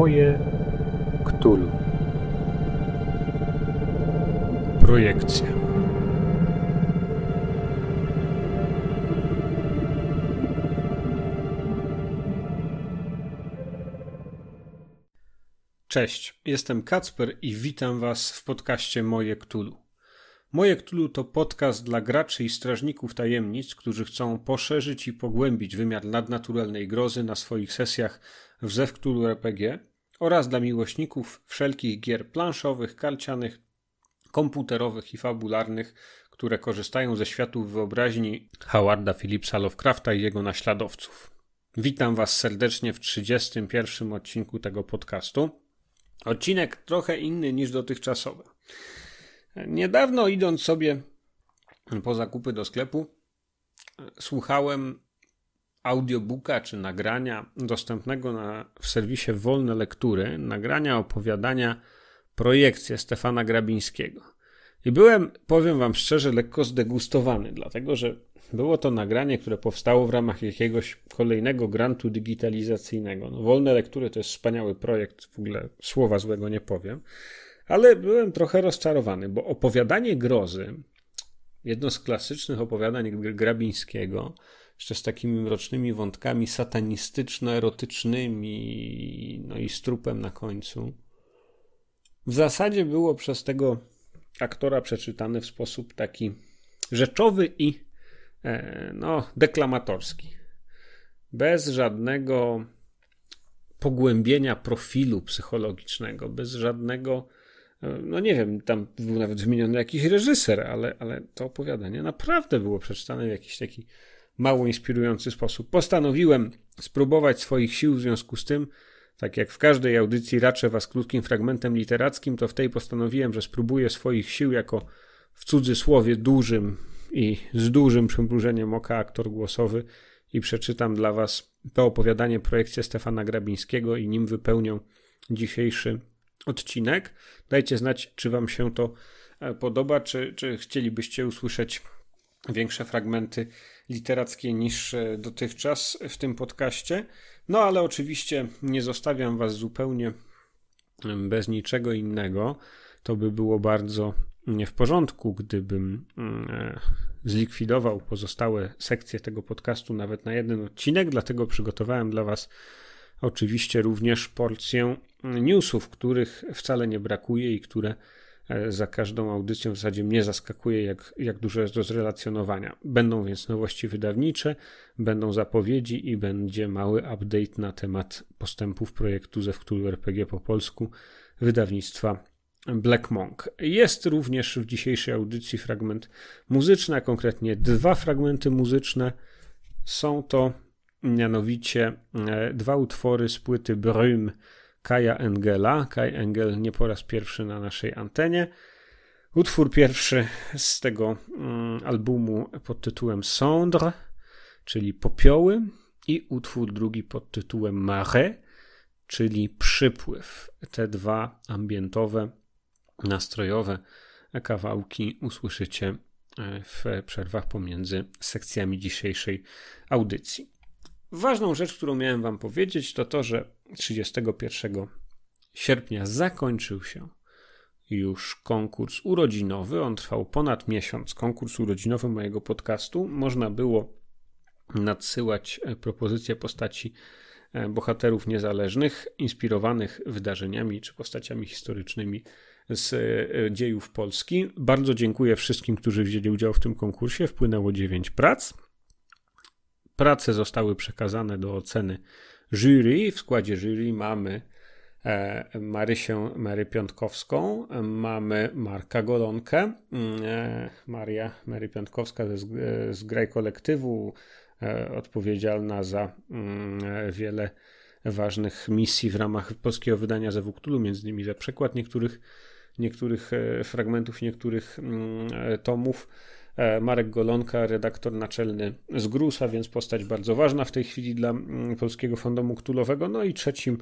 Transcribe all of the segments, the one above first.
Moje Ktulu. Projekcja. Cześć, jestem Kacper i witam Was w podcaście Moje Ktulu. Moje Ktulu to podcast dla graczy i strażników tajemnic, którzy chcą poszerzyć i pogłębić wymiar nadnaturalnej grozy na swoich sesjach w Zewktulu RPG oraz dla miłośników wszelkich gier planszowych, karcianych, komputerowych i fabularnych, które korzystają ze światów wyobraźni Howarda Phillipsa Lovecrafta i jego naśladowców. Witam Was serdecznie w 31 odcinku tego podcastu. Odcinek trochę inny niż dotychczasowy. Niedawno idąc sobie po zakupy do sklepu, słuchałem audiobooka czy nagrania dostępnego na, w serwisie Wolne Lektury, nagrania opowiadania Projekcje Stefana Grabińskiego. I byłem, powiem Wam szczerze, lekko zdegustowany, dlatego że było to nagranie, które powstało w ramach jakiegoś kolejnego grantu digitalizacyjnego. No, Wolne Lektury to jest wspaniały projekt, w ogóle słowa złego nie powiem, ale byłem trochę rozczarowany, bo opowiadanie grozy, jedno z klasycznych opowiadań Grabińskiego, jeszcze z takimi mrocznymi wątkami satanistyczno-erotycznymi, no i z trupem na końcu. W zasadzie było przez tego aktora przeczytane w sposób taki rzeczowy i e, no, deklamatorski. Bez żadnego pogłębienia profilu psychologicznego, bez żadnego, e, no nie wiem, tam był nawet wymieniony jakiś reżyser, ale, ale to opowiadanie naprawdę było przeczytane w jakiś taki mało inspirujący sposób. Postanowiłem spróbować swoich sił w związku z tym, tak jak w każdej audycji raczę was krótkim fragmentem literackim, to w tej postanowiłem, że spróbuję swoich sił jako w cudzysłowie dużym i z dużym przymrużeniem oka aktor głosowy i przeczytam dla was to opowiadanie projekcję Stefana Grabińskiego i nim wypełnią dzisiejszy odcinek. Dajcie znać, czy wam się to e, podoba, czy, czy chcielibyście usłyszeć większe fragmenty literackie niż dotychczas w tym podcaście. No ale oczywiście nie zostawiam Was zupełnie bez niczego innego. To by było bardzo nie w porządku, gdybym mm, e, zlikwidował pozostałe sekcje tego podcastu nawet na jeden odcinek, dlatego przygotowałem dla Was oczywiście również porcję mm, newsów, których wcale nie brakuje i które E, za każdą audycją w zasadzie mnie zaskakuje, jak, jak dużo jest do zrelacjonowania. Będą więc nowości wydawnicze, będą zapowiedzi i będzie mały update na temat postępów projektu ze Wktulu RPG po polsku wydawnictwa Black Monk. Jest również w dzisiejszej audycji fragment muzyczny, a konkretnie dwa fragmenty muzyczne. Są to mianowicie e, dwa utwory z płyty Brum Kaja Engela. Kaj Engel nie po raz pierwszy na naszej antenie. Utwór pierwszy z tego mm, albumu pod tytułem Sondre, czyli Popioły, i utwór drugi pod tytułem Mare, czyli Przypływ. Te dwa ambientowe, nastrojowe kawałki usłyszycie e, w przerwach pomiędzy sekcjami dzisiejszej audycji. Ważną rzecz, którą miałem Wam powiedzieć, to to, że 31 sierpnia zakończył się już konkurs urodzinowy. On trwał ponad miesiąc. Konkurs urodzinowy mojego podcastu. Można było nadsyłać e, propozycje postaci e, bohaterów niezależnych, inspirowanych wydarzeniami czy postaciami historycznymi z e, dziejów Polski. Bardzo dziękuję wszystkim, którzy wzięli udział w tym konkursie. Wpłynęło 9 prac prace zostały przekazane do oceny jury. W składzie jury mamy e, Marysię Mary Piątkowską, mamy Marka Golonkę, mm, e, Maria Mary Piątkowska z, e, z Graj Kolektywu, odpowiedzialna za mm, wiele ważnych misji w ramach polskiego wydania Zewuktulu, między innymi za przekład niektórych, niektórych fragmentów, niektórych mm, tomów E, Marek Golonka, redaktor naczelny z Grusa, więc postać bardzo ważna w tej chwili dla mm, Polskiego Fandomu Ktulowego. No i trzecim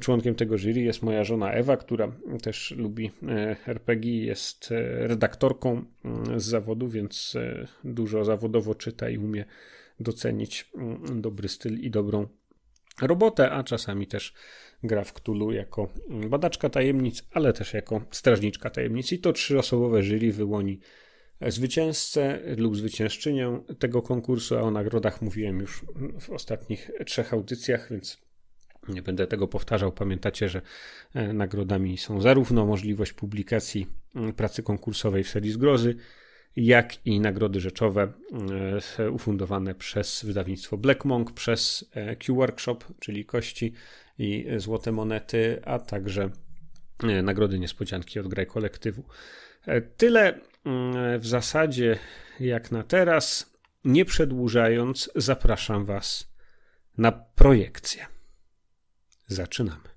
członkiem tego jury jest moja żona Ewa, która też lubi e, RPG, jest e, redaktorką mm, z zawodu, więc dużo zawodowo czyta i umie docenić mm, dobry styl i dobrą robotę, a czasami też gra w Cthulhu jako badaczka tajemnic, ale też jako strażniczka tajemnic i to trzyosobowe jury wyłoni Zwycięzcę lub zwyciężczynię tego konkursu, a o nagrodach mówiłem już w ostatnich trzech audycjach, więc nie będę tego powtarzał. Pamiętacie, że e, nagrodami są zarówno możliwość publikacji pracy konkursowej w serii Zgrozy, jak i nagrody rzeczowe e, ufundowane przez wydawnictwo Black Monk, przez e, Q-Workshop, czyli kości i złote monety, a także nagrody niespodzianki od graj kolektywu. Tyle w zasadzie jak na teraz, nie przedłużając, zapraszam Was na projekcję. Zaczynamy.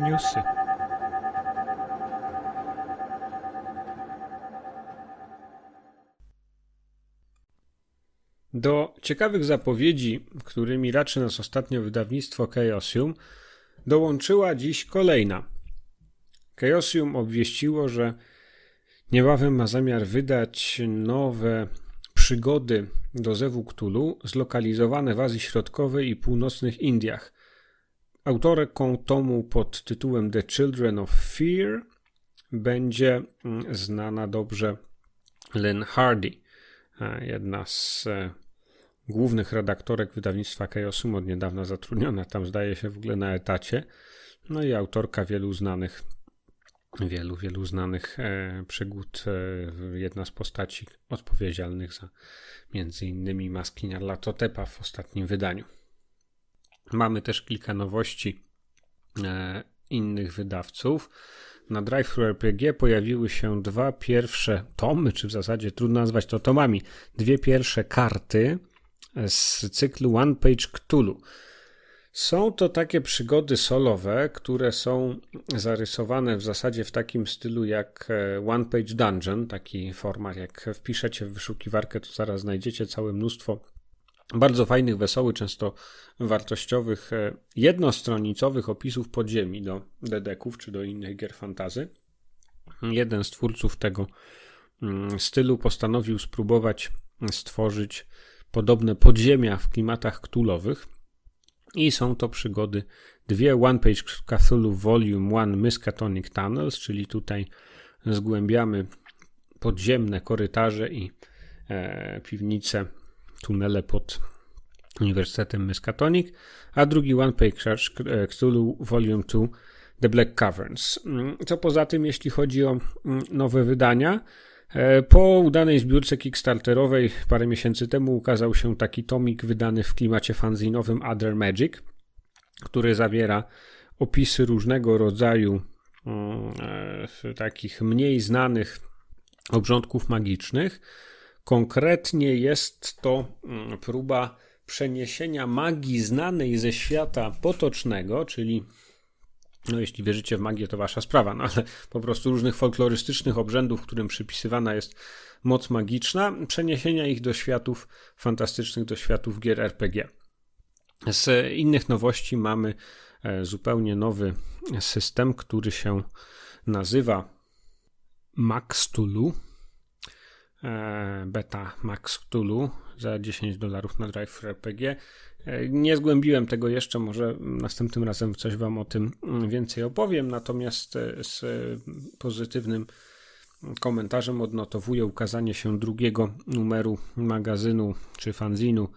newsy. Do ciekawych zapowiedzi, którymi raczy nas ostatnio wydawnictwo Chaosium, dołączyła dziś kolejna. Chaosium obwieściło, że niebawem ma zamiar wydać nowe przygody do Zewu Cthulhu zlokalizowane w Azji Środkowej i Północnych Indiach – Autorką tomu pod tytułem The Children of Fear będzie mm, znana dobrze Lynn Hardy, e, jedna z e, głównych redaktorek wydawnictwa Chaosum, od niedawna zatrudniona tam zdaje się w ogóle na etacie, no i autorka wielu znanych wielu, wielu znanych e, przygód, jedna z postaci odpowiedzialnych za między innymi Latotepa w ostatnim wydaniu. Mamy też kilka nowości e, innych wydawców. Na drive RPG pojawiły się dwa pierwsze tomy, czy w zasadzie trudno nazwać to tomami, dwie pierwsze karty e, z cyklu One Page Cthulhu. Są to takie przygody solowe, które są zarysowane w zasadzie w takim stylu jak e, One Page Dungeon, taki format jak wpiszecie w wyszukiwarkę, to zaraz znajdziecie całe mnóstwo bardzo fajnych, wesołych, często wartościowych, e, jednostronicowych opisów podziemi do dedeków czy do innych gier fantazy. Jeden z twórców tego mm, stylu postanowił spróbować stworzyć podobne podziemia w klimatach ktulowych. I są to przygody dwie One Page Cthulhu Volume 1 Miskatonic Tunnels, czyli tutaj zgłębiamy podziemne korytarze i e, piwnice tunele pod Uniwersytetem Miskatonic, a drugi One Page e, Cthulhu Volume 2 The Black Caverns. Mm, co poza tym, jeśli chodzi o mm, nowe wydania, e, po udanej zbiórce kickstarterowej parę miesięcy temu ukazał się taki tomik wydany w klimacie fanzinowym Other Magic, który zawiera opisy różnego rodzaju mm, e, takich mniej znanych obrządków magicznych, Konkretnie jest to mm, próba przeniesienia magii znanej ze świata potocznego, czyli no jeśli wierzycie w magię, to wasza sprawa, no ale po prostu różnych folklorystycznych obrzędów, którym przypisywana jest moc magiczna, przeniesienia ich do światów fantastycznych, do światów gier RPG. Z innych nowości mamy e, zupełnie nowy system, który się nazywa Max Tulu E, beta Max Cthulhu za 10 dolarów na Drive RPG. E, nie zgłębiłem tego jeszcze, może następnym razem coś Wam o tym więcej opowiem, natomiast e, z pozytywnym komentarzem odnotowuję ukazanie się drugiego numeru magazynu czy fanzinu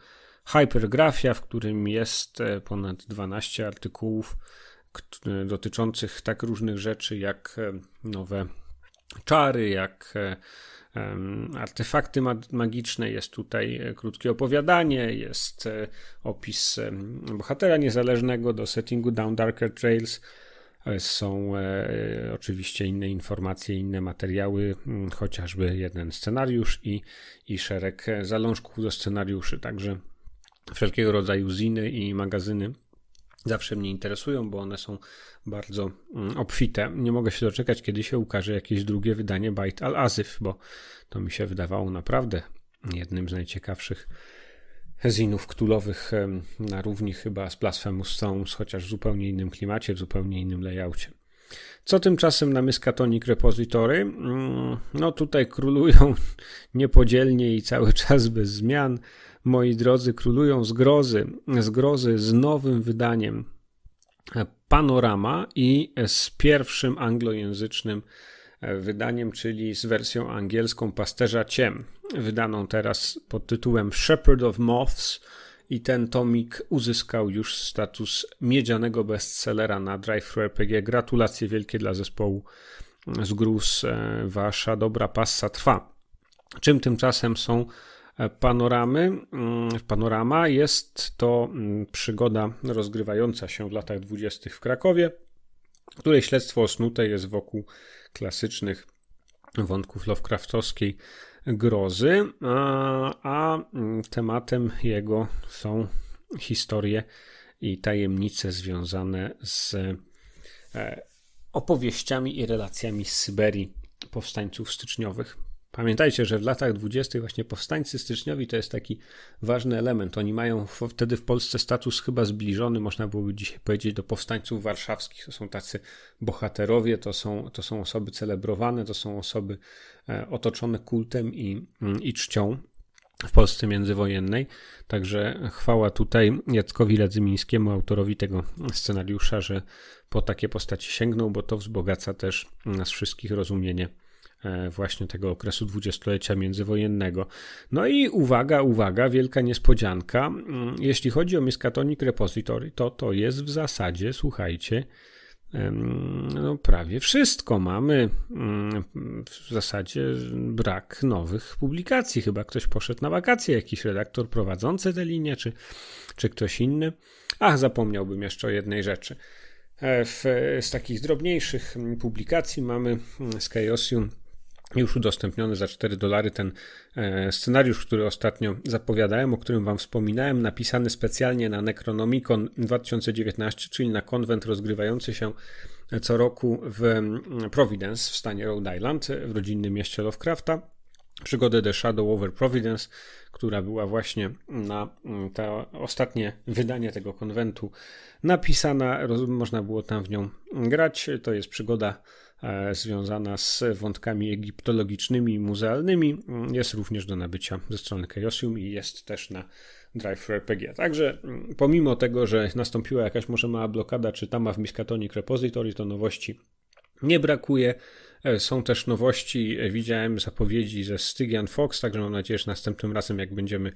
Hypergrafia, w którym jest ponad 12 artykułów dotyczących tak różnych rzeczy jak nowe czary, jak artefakty magiczne, jest tutaj e, krótkie opowiadanie, jest e, opis bohatera niezależnego do settingu Down Darker Trails. E, są oczywiście inne informacje, inne materiały, chociażby jeden scenariusz i, i szereg zalążków do scenariuszy, także wszelkiego rodzaju ziny i magazyny zawsze mnie interesują, bo one są bardzo mm, obfite. Nie mogę się doczekać, kiedy się ukaże jakieś drugie wydanie Bajt al-Azyf, bo to mi się wydawało naprawdę jednym z najciekawszych zinów ktulowych na równi chyba z Blasphemous Sounds, chociaż w zupełnie innym klimacie, w zupełnie innym layoutie. Co tymczasem na Myskatonic Repository? Mm, no tutaj królują niepodzielnie i cały czas bez zmian moi drodzy, królują zgrozy, zgrozy z nowym wydaniem Panorama i z pierwszym anglojęzycznym wydaniem, czyli z wersją angielską Pasterza Ciem, wydaną teraz pod tytułem Shepherd of Moths i ten tomik uzyskał już status miedzianego bestsellera na Drive Gratulacje wielkie dla zespołu z Gruz. E, wasza dobra passa trwa. Czym tymczasem są E, panoramy. Mm, panorama jest to mm, przygoda rozgrywająca się w latach dwudziestych w Krakowie, której śledztwo osnute jest wokół klasycznych wątków Lovecraftowskiej grozy, a, a mm, tematem jego są historie i tajemnice związane z e, opowieściami i relacjami z Syberii powstańców styczniowych. Pamiętajcie, że w latach dwudziestych właśnie powstańcy styczniowi to jest taki ważny element. Oni mają wtedy w Polsce status chyba zbliżony, można byłoby dzisiaj powiedzieć, do powstańców warszawskich. To są tacy bohaterowie, to są, to są osoby celebrowane, to są osoby e, otoczone kultem i, mm, i czcią w Polsce międzywojennej. Także chwała tutaj Jackowi Radzymińskiemu, autorowi tego scenariusza, że po takie postaci sięgnął, bo to wzbogaca też nas wszystkich rozumienie E, właśnie tego okresu dwudziestolecia międzywojennego. No i uwaga, uwaga, wielka niespodzianka. Mm, jeśli chodzi o Miskatonic Repository, to to jest w zasadzie, słuchajcie, no prawie wszystko. Mamy mm, w zasadzie brak nowych publikacji. Chyba ktoś poszedł na wakacje, jakiś redaktor prowadzący tę linię, czy, czy ktoś inny. Ach, zapomniałbym jeszcze o jednej rzeczy. E, w, z takich drobniejszych publikacji mamy z mm, Chaosium już udostępniony za 4 dolary ten e, scenariusz, który ostatnio zapowiadałem, o którym Wam wspominałem, napisany specjalnie na Necronomicon 2019, czyli na konwent rozgrywający się e, co roku w Providence w stanie Rhode Island, e, w rodzinnym mieście Lovecrafta. Przygodę The Shadow Over Providence, która była właśnie na to ostatnie wydanie tego konwentu napisana. Można było tam w nią grać. To jest przygoda E, związana z wątkami egiptologicznymi i muzealnymi mm, jest również do nabycia ze strony Chaosium i jest też na Drive RPG. Także mm, pomimo tego, że nastąpiła jakaś może mała blokada czy tama w Miskatonic Repository, to nowości nie brakuje. E, są też nowości, e, widziałem zapowiedzi ze Stygian Fox, także mam nadzieję, że następnym razem, jak będziemy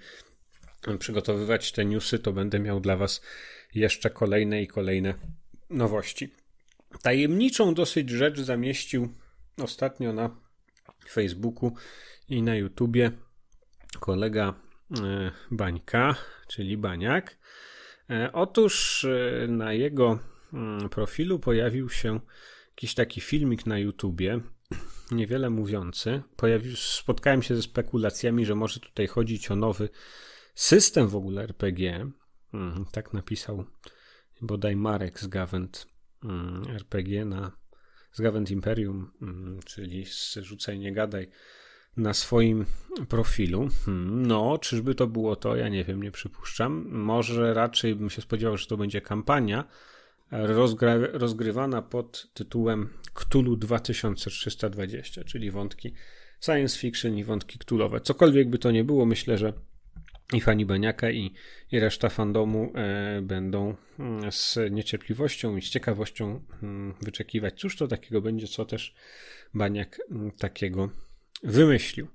mm, przygotowywać te newsy, to będę miał dla Was jeszcze kolejne i kolejne nowości tajemniczą dosyć rzecz zamieścił ostatnio na Facebooku i na YouTubie kolega e, Bańka, czyli Baniak. E, otóż e, na jego mm, profilu pojawił się jakiś taki filmik na YouTubie, niewiele mówiący. Pojawił, spotkałem się ze spekulacjami, że może tutaj chodzić o nowy system w ogóle RPG. Mm, tak napisał bodaj Marek z Gawent Mm, RPG na Zgawęd Imperium, mm, czyli z Rzucaj Nie Gadaj, na swoim profilu. Mm, no, czyżby to było to? Ja nie wiem, nie przypuszczam. Może raczej bym się spodziewał, że to będzie kampania rozgrywana pod tytułem Cthulhu 2320, czyli wątki science fiction i wątki ktulowe. Cokolwiek by to nie było, myślę, że i fani Baniaka i, i reszta fandomu e, będą mm, z niecierpliwością i z ciekawością mm, wyczekiwać, cóż to takiego będzie, co też Baniak mm, takiego wymyślił.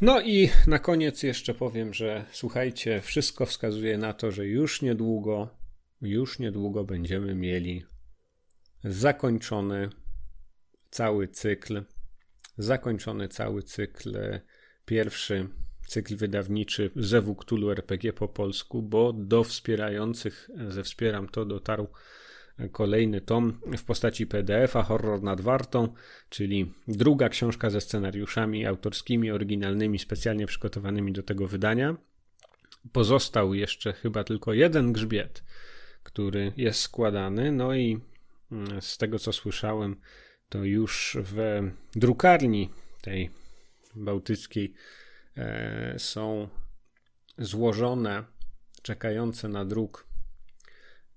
No i na koniec jeszcze powiem, że słuchajcie, wszystko wskazuje na to, że już niedługo, już niedługo będziemy mieli zakończony cały cykl, zakończony cały cykl e, pierwszy cykl wydawniczy Zewu Cthulhu RPG po polsku, bo do wspierających ze Wspieram to dotarł kolejny tom w postaci PDF-a Horror nad Wartą, czyli druga książka ze scenariuszami autorskimi, oryginalnymi, specjalnie przygotowanymi do tego wydania. Pozostał jeszcze chyba tylko jeden grzbiet, który jest składany, no i mm, z tego co słyszałem, to już w drukarni tej bałtyckiej E, są złożone, czekające na druk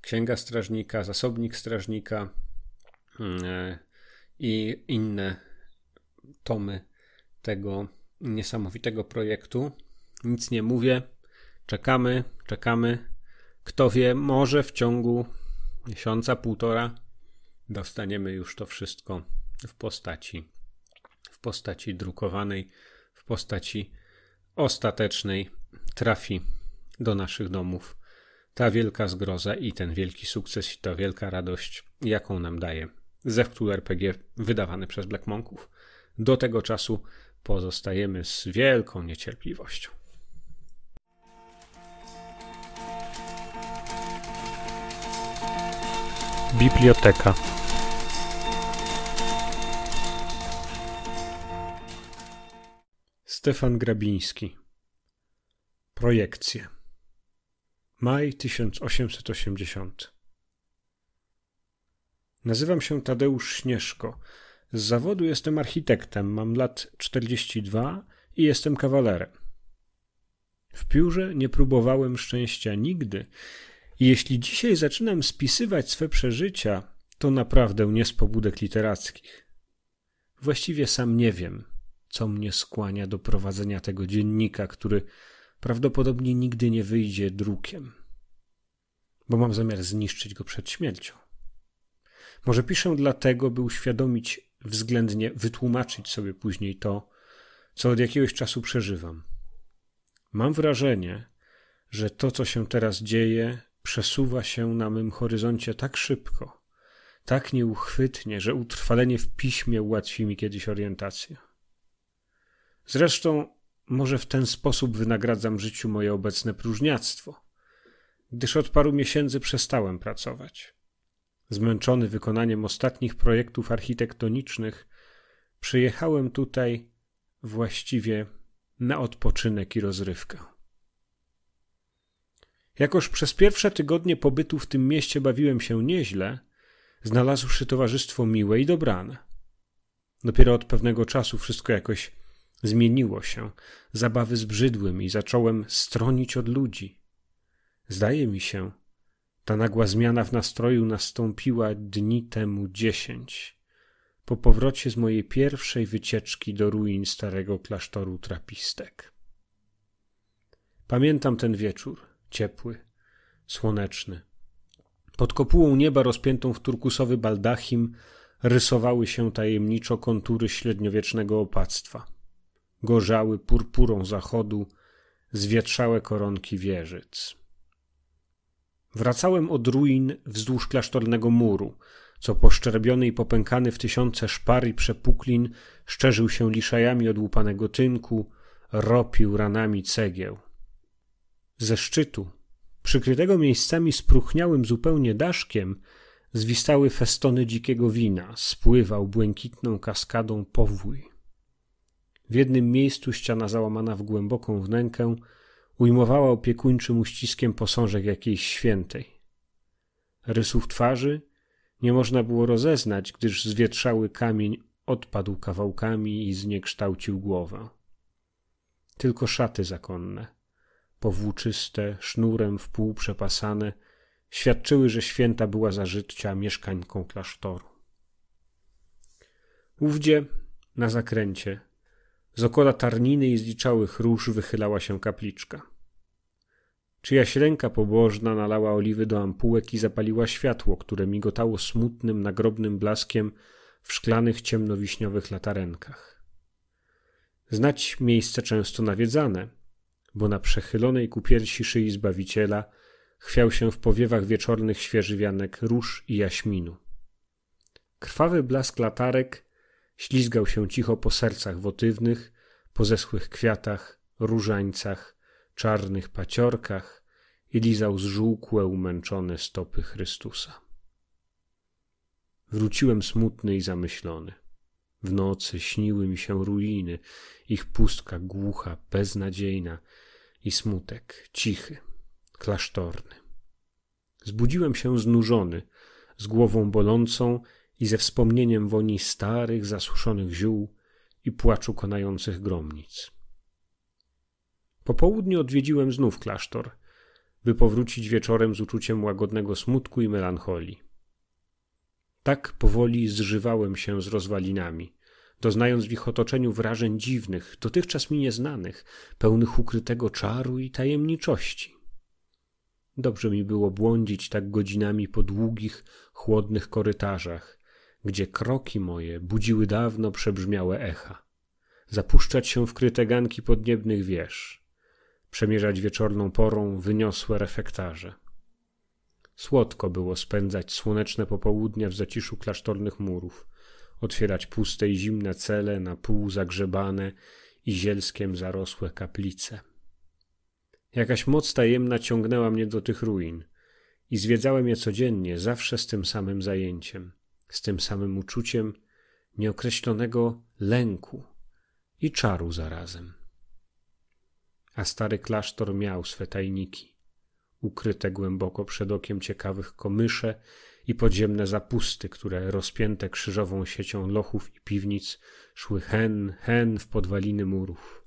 księga strażnika, zasobnik strażnika mm, e, i inne tomy tego niesamowitego projektu. Nic nie mówię, czekamy, czekamy. Kto wie, może w ciągu miesiąca, półtora dostaniemy już to wszystko w postaci w postaci drukowanej, w postaci ostatecznej trafi do naszych domów ta wielka zgroza i ten wielki sukces i ta wielka radość, jaką nam daje zewktul RPG wydawany przez Black Monków. Do tego czasu pozostajemy z wielką niecierpliwością. Biblioteka Stefan Grabiński Projekcje Maj 1880 Nazywam się Tadeusz Śnieżko. Z zawodu jestem architektem, mam lat 42 i jestem kawalerem. W piórze nie próbowałem szczęścia nigdy i jeśli dzisiaj zaczynam spisywać swe przeżycia, to naprawdę nie z pobudek literackich. Właściwie sam nie wiem, co mnie skłania do prowadzenia tego dziennika, który prawdopodobnie nigdy nie wyjdzie drukiem, bo mam zamiar zniszczyć go przed śmiercią. Może piszę dlatego, by uświadomić względnie, wytłumaczyć sobie później to, co od jakiegoś czasu przeżywam. Mam wrażenie, że to, co się teraz dzieje, przesuwa się na mym horyzoncie tak szybko, tak nieuchwytnie, że utrwalenie w piśmie ułatwi mi kiedyś orientację. Zresztą może w ten sposób wynagradzam życiu moje obecne próżniactwo, gdyż od paru miesięcy przestałem pracować. Zmęczony wykonaniem ostatnich projektów architektonicznych, przyjechałem tutaj właściwie na odpoczynek i rozrywkę. Jakoż przez pierwsze tygodnie pobytu w tym mieście bawiłem się nieźle, znalazłszy towarzystwo miłe i dobrane. Dopiero od pewnego czasu wszystko jakoś Zmieniło się. Zabawy zbrzydły i zacząłem stronić od ludzi. Zdaje mi się, ta nagła zmiana w nastroju nastąpiła dni temu dziesięć, po powrocie z mojej pierwszej wycieczki do ruin starego klasztoru trapistek. Pamiętam ten wieczór, ciepły, słoneczny. Pod kopułą nieba rozpiętą w turkusowy baldachim rysowały się tajemniczo kontury średniowiecznego opactwa gorzały purpurą zachodu zwietrzałe koronki wieżyc. Wracałem od ruin wzdłuż klasztornego muru, co poszczerbiony i popękany w tysiące szpar i przepuklin szczerzył się liszajami odłupanego tynku, ropił ranami cegieł. Ze szczytu, przykrytego miejscami spruchniałym zupełnie daszkiem, zwistały festony dzikiego wina, spływał błękitną kaskadą powój. W jednym miejscu ściana załamana w głęboką wnękę ujmowała opiekuńczym uściskiem posążek jakiejś świętej. Rysów twarzy nie można było rozeznać, gdyż zwietrzały kamień odpadł kawałkami i zniekształcił głowę. Tylko szaty zakonne, powłóczyste, sznurem w pół przepasane, świadczyły, że święta była za życia mieszkańką klasztoru. Ówdzie, na zakręcie, z okola tarniny i zliczałych róż wychylała się kapliczka. Czyjaś ręka pobożna nalała oliwy do ampułek i zapaliła światło, które migotało smutnym, nagrobnym blaskiem w szklanych, ciemnowiśniowych latarenkach. Znać miejsce często nawiedzane, bo na przechylonej ku piersi szyi Zbawiciela chwiał się w powiewach wieczornych świeży wianek róż i jaśminu. Krwawy blask latarek Ślizgał się cicho po sercach wotywnych, po zeschłych kwiatach, różańcach, czarnych paciorkach i lizał zżółkłe, umęczone stopy Chrystusa. Wróciłem smutny i zamyślony. W nocy śniły mi się ruiny, ich pustka głucha, beznadziejna i smutek cichy, klasztorny. Zbudziłem się znużony, z głową bolącą i ze wspomnieniem woni starych, zasuszonych ziół i płaczu konających gromnic. Po południu odwiedziłem znów klasztor, by powrócić wieczorem z uczuciem łagodnego smutku i melancholii. Tak powoli zżywałem się z rozwalinami, doznając w ich otoczeniu wrażeń dziwnych, dotychczas mi nieznanych, pełnych ukrytego czaru i tajemniczości. Dobrze mi było błądzić tak godzinami po długich, chłodnych korytarzach, gdzie kroki moje budziły dawno przebrzmiałe echa, zapuszczać się w kryte ganki podniebnych wież, przemierzać wieczorną porą wyniosłe refektarze. Słodko było spędzać słoneczne popołudnia w zaciszu klasztornych murów, otwierać puste i zimne cele na pół zagrzebane i zielskiem zarosłe kaplice. Jakaś moc tajemna ciągnęła mnie do tych ruin i zwiedzałem je codziennie, zawsze z tym samym zajęciem – z tym samym uczuciem nieokreślonego lęku i czaru zarazem. A stary klasztor miał swe tajniki, ukryte głęboko przed okiem ciekawych komysze i podziemne zapusty, które rozpięte krzyżową siecią lochów i piwnic szły hen, hen w podwaliny murów.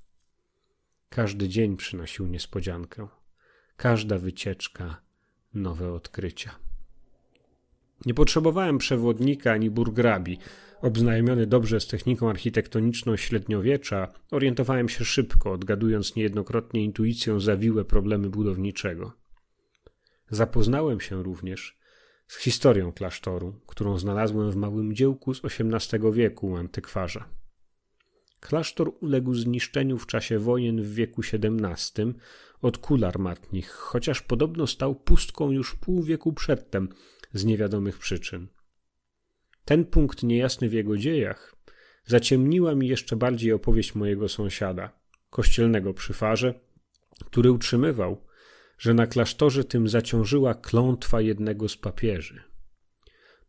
Każdy dzień przynosił niespodziankę, każda wycieczka nowe odkrycia. Nie potrzebowałem przewodnika ani burgrabi. Obznajomiony dobrze z techniką architektoniczną średniowiecza, orientowałem się szybko, odgadując niejednokrotnie intuicją zawiłe problemy budowniczego. Zapoznałem się również z historią klasztoru, którą znalazłem w małym dziełku z XVIII wieku antykwarza. Klasztor uległ zniszczeniu w czasie wojen w wieku XVII od kul armatnich, chociaż podobno stał pustką już pół wieku przedtem – z niewiadomych przyczyn. Ten punkt niejasny w jego dziejach zaciemniła mi jeszcze bardziej opowieść mojego sąsiada, kościelnego przy farze, który utrzymywał, że na klasztorze tym zaciążyła klątwa jednego z papieży.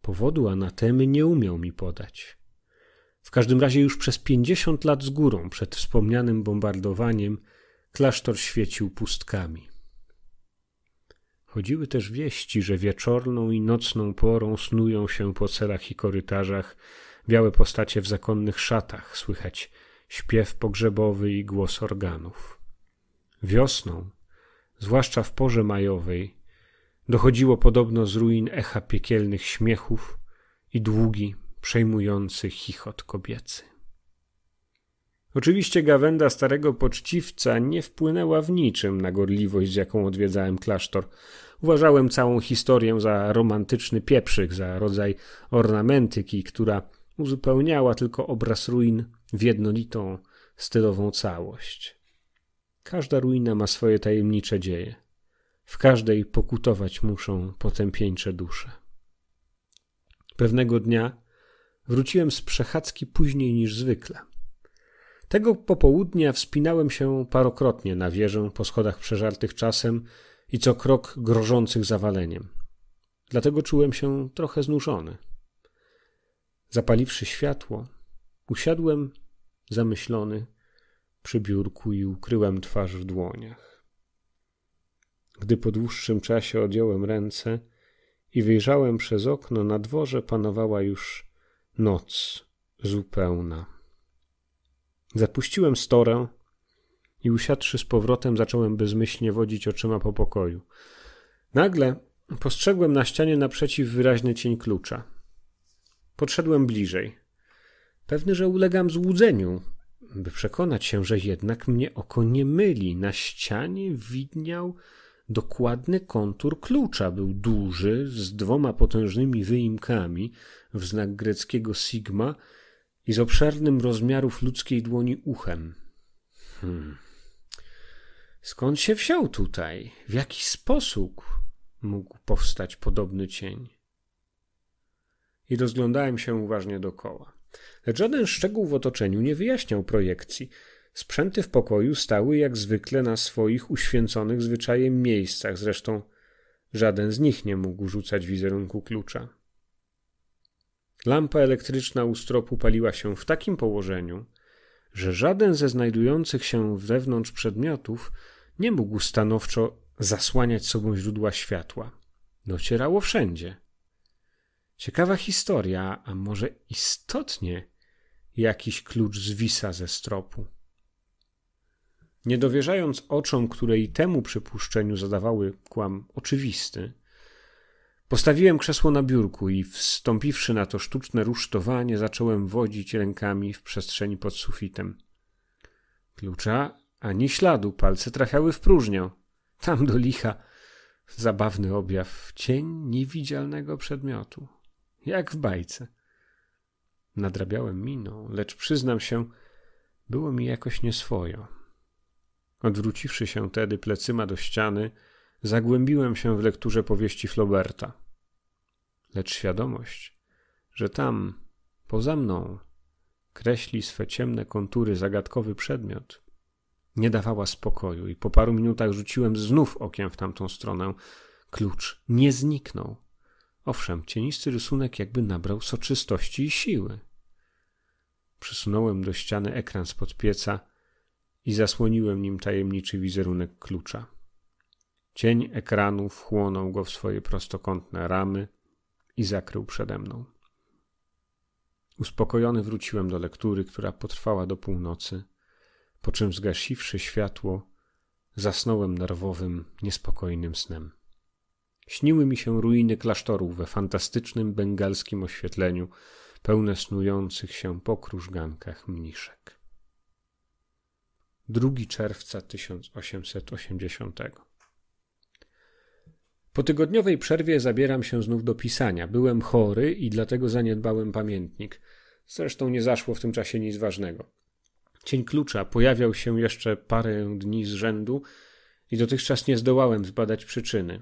Powodu anatemy nie umiał mi podać. W każdym razie już przez pięćdziesiąt lat z górą przed wspomnianym bombardowaniem klasztor świecił pustkami. Chodziły też wieści, że wieczorną i nocną porą snują się po celach i korytarzach białe postacie w zakonnych szatach, słychać śpiew pogrzebowy i głos organów. Wiosną, zwłaszcza w porze majowej, dochodziło podobno z ruin echa piekielnych śmiechów i długi, przejmujący chichot kobiecy. Oczywiście gawenda starego poczciwca nie wpłynęła w niczym na gorliwość, z jaką odwiedzałem klasztor, Uważałem całą historię za romantyczny pieprzyk, za rodzaj ornamentyki, która uzupełniała tylko obraz ruin w jednolitą, stylową całość. Każda ruina ma swoje tajemnicze dzieje. W każdej pokutować muszą potępieńcze dusze. Pewnego dnia wróciłem z przechadzki później niż zwykle. Tego popołudnia wspinałem się parokrotnie na wieżę po schodach przeżartych czasem i co krok grożących zawaleniem. Dlatego czułem się trochę znużony. Zapaliwszy światło, usiadłem zamyślony przy biurku i ukryłem twarz w dłoniach. Gdy po dłuższym czasie odjąłem ręce i wyjrzałem przez okno, na dworze panowała już noc zupełna. Zapuściłem storę i usiadłszy z powrotem, zacząłem bezmyślnie wodzić oczyma po pokoju. Nagle postrzegłem na ścianie naprzeciw wyraźny cień klucza. Podszedłem bliżej. Pewny, że ulegam złudzeniu, by przekonać się, że jednak mnie oko nie myli. Na ścianie widniał dokładny kontur klucza. Był duży, z dwoma potężnymi wyimkami w znak greckiego sigma i z obszernym rozmiarów ludzkiej dłoni uchem. Hmm. Skąd się wziął tutaj? W jaki sposób mógł powstać podobny cień? I rozglądałem się uważnie dokoła. Lecz żaden szczegół w otoczeniu nie wyjaśniał projekcji. Sprzęty w pokoju stały jak zwykle na swoich uświęconych zwyczajem miejscach, zresztą żaden z nich nie mógł rzucać wizerunku klucza. Lampa elektryczna u stropu paliła się w takim położeniu, że żaden ze znajdujących się wewnątrz przedmiotów nie mógł stanowczo zasłaniać sobą źródła światła. Docierało wszędzie. Ciekawa historia, a może istotnie jakiś klucz zwisa ze stropu. Nie dowierzając oczom, które i temu przypuszczeniu zadawały kłam oczywisty, postawiłem krzesło na biurku i wstąpiwszy na to sztuczne rusztowanie, zacząłem wodzić rękami w przestrzeni pod sufitem. Klucza ani śladu, palce trafiały w próżnię. Tam do licha. Zabawny objaw, cień niewidzialnego przedmiotu. Jak w bajce. Nadrabiałem miną, lecz przyznam się, było mi jakoś nieswojo. Odwróciwszy się tedy plecyma do ściany, zagłębiłem się w lekturze powieści Floberta. Lecz świadomość, że tam, poza mną, kreśli swe ciemne kontury zagadkowy przedmiot, nie dawała spokoju i po paru minutach rzuciłem znów okiem w tamtą stronę. Klucz nie zniknął. Owszem, cienisty rysunek jakby nabrał soczystości i siły. Przesunąłem do ściany ekran spod pieca i zasłoniłem nim tajemniczy wizerunek klucza. Cień ekranu wchłonął go w swoje prostokątne ramy i zakrył przede mną. Uspokojony wróciłem do lektury, która potrwała do północy – po czym zgasiwszy światło, zasnąłem nerwowym, niespokojnym snem. Śniły mi się ruiny klasztorów we fantastycznym bengalskim oświetleniu, pełne snujących się po krużgankach mniszek. 2 czerwca 1880. Po tygodniowej przerwie zabieram się znów do pisania. Byłem chory i dlatego zaniedbałem pamiętnik. Zresztą nie zaszło w tym czasie nic ważnego. Cień klucza pojawiał się jeszcze parę dni z rzędu i dotychczas nie zdołałem zbadać przyczyny.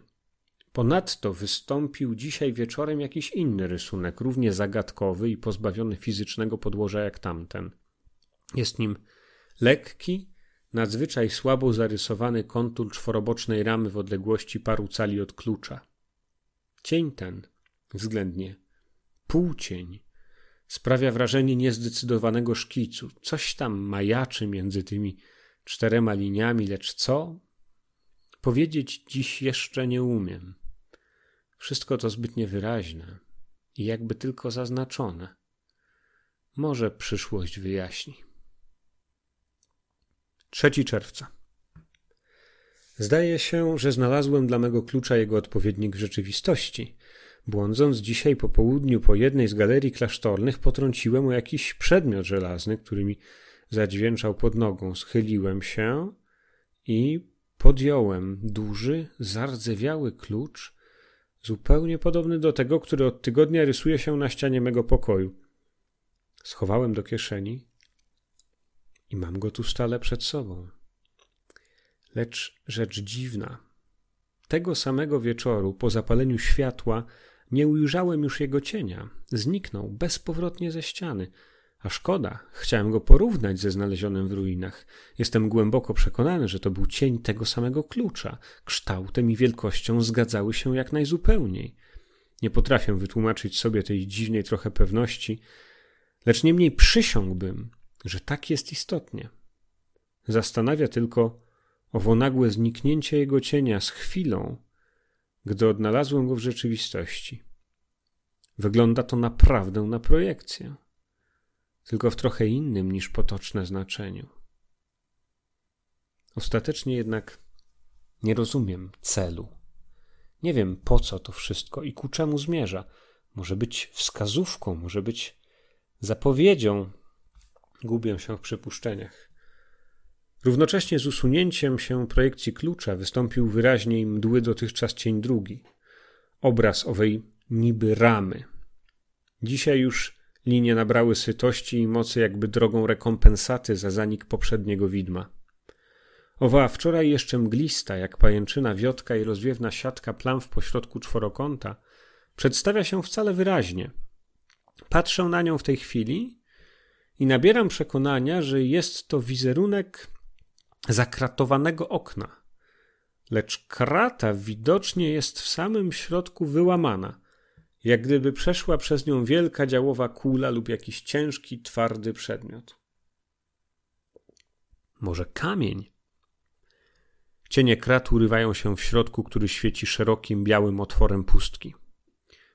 Ponadto wystąpił dzisiaj wieczorem jakiś inny rysunek, równie zagadkowy i pozbawiony fizycznego podłoża jak tamten. Jest nim lekki, nadzwyczaj słabo zarysowany kontur czworobocznej ramy w odległości paru cali od klucza. Cień ten, względnie półcień, Sprawia wrażenie niezdecydowanego szkicu. Coś tam majaczy między tymi czterema liniami, lecz co? Powiedzieć dziś jeszcze nie umiem. Wszystko to zbyt niewyraźne i jakby tylko zaznaczone. Może przyszłość wyjaśni. 3 czerwca. Zdaje się, że znalazłem dla mego klucza jego odpowiednik w rzeczywistości, Błądząc dzisiaj po południu po jednej z galerii klasztornych, potrąciłem o jakiś przedmiot żelazny, który mi zadźwięczał pod nogą. Schyliłem się i podjąłem duży, zardzewiały klucz, zupełnie podobny do tego, który od tygodnia rysuje się na ścianie mego pokoju. Schowałem do kieszeni i mam go tu stale przed sobą. Lecz rzecz dziwna. Tego samego wieczoru, po zapaleniu światła, nie ujrzałem już jego cienia. Zniknął bezpowrotnie ze ściany. A szkoda, chciałem go porównać ze znalezionym w ruinach. Jestem głęboko przekonany, że to był cień tego samego klucza. Kształtem i wielkością zgadzały się jak najzupełniej. Nie potrafię wytłumaczyć sobie tej dziwnej trochę pewności, lecz niemniej przysiągłbym, że tak jest istotnie. Zastanawia tylko owo nagłe zniknięcie jego cienia z chwilą, gdy odnalazłem go w rzeczywistości. Wygląda to naprawdę na projekcję, tylko w trochę innym niż potoczne znaczeniu. Ostatecznie jednak nie rozumiem celu. Nie wiem po co to wszystko i ku czemu zmierza. Może być wskazówką, może być zapowiedzią. Gubię się w przypuszczeniach. Równocześnie z usunięciem się projekcji klucza wystąpił wyraźniej mdły dotychczas cień drugi, obraz owej niby ramy. Dzisiaj już linie nabrały sytości i mocy, jakby drogą rekompensaty za zanik poprzedniego widma. Owa wczoraj jeszcze mglista, jak pajęczyna wiotka i rozwiewna siatka plam w pośrodku czworokąta, przedstawia się wcale wyraźnie. Patrzę na nią w tej chwili i nabieram przekonania, że jest to wizerunek zakratowanego okna, lecz krata widocznie jest w samym środku wyłamana, jak gdyby przeszła przez nią wielka działowa kula lub jakiś ciężki, twardy przedmiot. Może kamień? Cienie krat urywają się w środku, który świeci szerokim, białym otworem pustki.